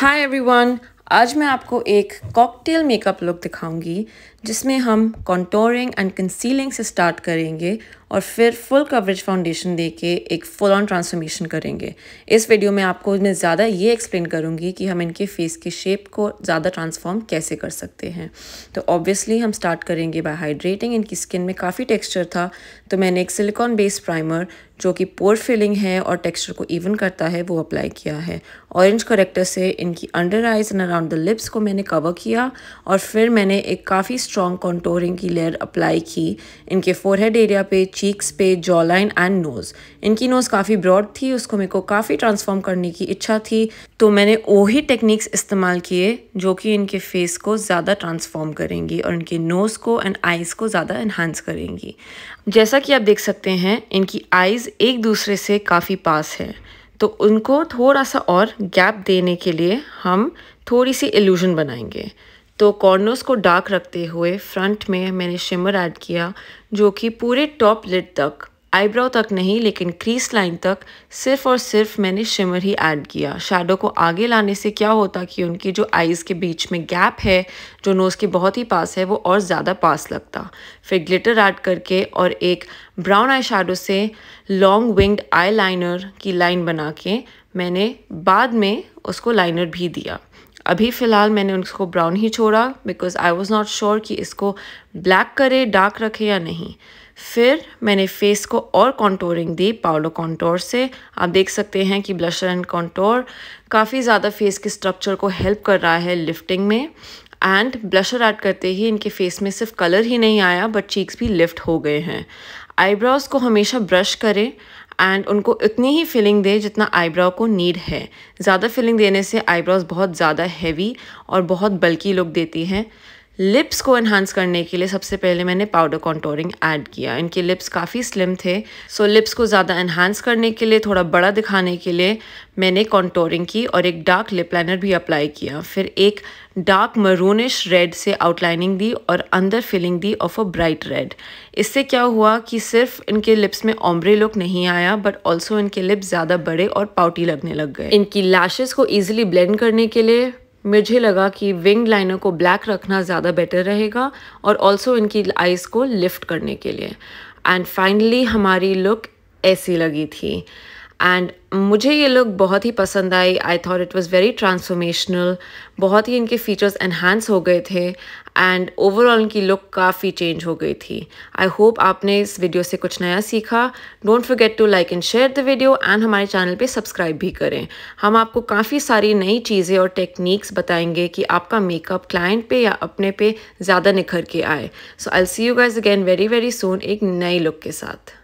hi everyone आज मैं आपको एक कॉकटेल मेकअप लुक दिखाऊंगी जिसमें हम कॉन्टोरिंग एंड कंसीलिंग से स्टार्ट करेंगे और फिर फुल कवरेज फाउंडेशन देके एक फुल ऑन ट्रांसफॉर्मेशन करेंगे इस वीडियो में आपको मैं ज़्यादा ये एक्सप्लेन करूँगी कि हम इनके फेस के शेप को ज़्यादा ट्रांसफॉर्म कैसे कर सकते हैं तो ऑब्वियसली हम स्टार्ट करेंगे बाय हाइड्रेटिंग इनकी स्किन में काफ़ी टेक्स्चर था तो मैंने एक सिलिकॉन बेस्ड प्राइमर जो कि पोर फिलिंग है और टेक्सचर को इवन करता है वो अप्लाई किया है ऑरेंज करेक्टर से इनकी under eyes and around the lips को मैंने कवर किया और फिर मैंने एक काफ़ी स्ट्रॉन्ग कॉन्टोरिंग की लेयर अप्लाई की इनके फोरहेड एरिया पे चीक्स पे जॉ लाइन एंड नोज़ इनकी नोज़ काफ़ी ब्रॉड थी उसको मेरे को काफ़ी ट्रांसफॉर्म करने की इच्छा थी तो मैंने वही टेक्निक्स इस्तेमाल किए जो कि इनके फेस को ज़्यादा ट्रांसफॉर्म करेंगी और इनके नोज़ को एंड आइज़ को ज़्यादा इन्हांस करेंगी जैसा कि आप देख सकते हैं इनकी आइज़ एक दूसरे से काफ़ी पास हैं तो उनको थोड़ा सा और गैप देने के लिए हम थोड़ी सी एल्यूजन बनाएंगे तो कॉर्नर्स को डार्क रखते हुए फ्रंट में मैंने शिमर ऐड किया जो कि पूरे टॉप लिड तक आईब्रो तक नहीं लेकिन क्रीस लाइन तक सिर्फ और सिर्फ मैंने शिमर ही ऐड किया शेडो को आगे लाने से क्या होता कि उनकी जो आईज़ के बीच में गैप है जो नोज़ के बहुत ही पास है वो और ज़्यादा पास लगता फिर ग्लिटर ऐड करके और एक ब्राउन आई शेडो से लॉन्ग विंग्ड आई लाइनर की लाइन बना के मैंने बाद में उसको लाइनर भी दिया अभी फ़िलहाल मैंने उसको ब्राउन ही छोड़ा because I was not sure कि इसको ब्लैक करे डार्क रखे या नहीं फिर मैंने फेस को और कॉन्टोरिंग दी पाउलो कॉन्टोर से आप देख सकते हैं कि ब्लशर एंड कॉन्टोर काफ़ी ज़्यादा फेस के स्ट्रक्चर को हेल्प कर रहा है लिफ्टिंग में एंड ब्लशर ऐड करते ही इनके फेस में सिर्फ कलर ही नहीं आया बट चीक्स भी लिफ्ट हो गए हैं आईब्राउज़ को हमेशा ब्रश करें एंड उनको इतनी ही फिलिंग दें जितना आईब्राउ को नीड है ज़्यादा फिलिंग देने से आईब्राउज़ बहुत ज़्यादा हैवी और बहुत बल्कि लुक देती हैं लिप्स को एनहांस करने के लिए सबसे पहले मैंने पाउडर कॉन्टोरिंग ऐड किया इनके लिप्स काफ़ी स्लिम थे सो so, लिप्स को ज़्यादा एनहांस करने के लिए थोड़ा बड़ा दिखाने के लिए मैंने कॉन्टोरिंग की और एक डार्क लिप लाइनर भी अप्लाई किया फिर एक डार्क मरूनिश रेड से आउटलाइनिंग दी और अंदर फिलिंग दी ऑफ अ ब्राइट रेड इससे क्या हुआ कि सिर्फ इनके लिप्स में ऑम्ब्रे लुक नहीं आया बट ऑल्सो इनके लिप्स ज़्यादा बड़े और पाउटी लगने लग गए इनकी लैशेज़ को ईजिली ब्लेंड करने के लिए मुझे लगा कि विंग लाइनर को ब्लैक रखना ज़्यादा बेटर रहेगा और ऑल्सो इनकी आइज़ को लिफ्ट करने के लिए एंड फाइनली हमारी लुक ऐसी लगी थी एंड मुझे ये लुक बहुत ही पसंद आई I thought it was very transformational बहुत ही इनके फीचर्स एनहांस हो गए थे एंड ओवरऑल इनकी लुक काफ़ी चेंज हो गई थी आई होप आपने इस वीडियो से कुछ नया सीखा don't forget to like and share the video and हमारे चैनल पे सब्सक्राइब भी करें हम आपको काफ़ी सारी नई चीज़ें और टेक्निक्स बताएंगे कि आपका मेकअप क्लाइंट पे या अपने पे ज़्यादा निखर के आए so I see you guys again very very soon एक नई लुक के साथ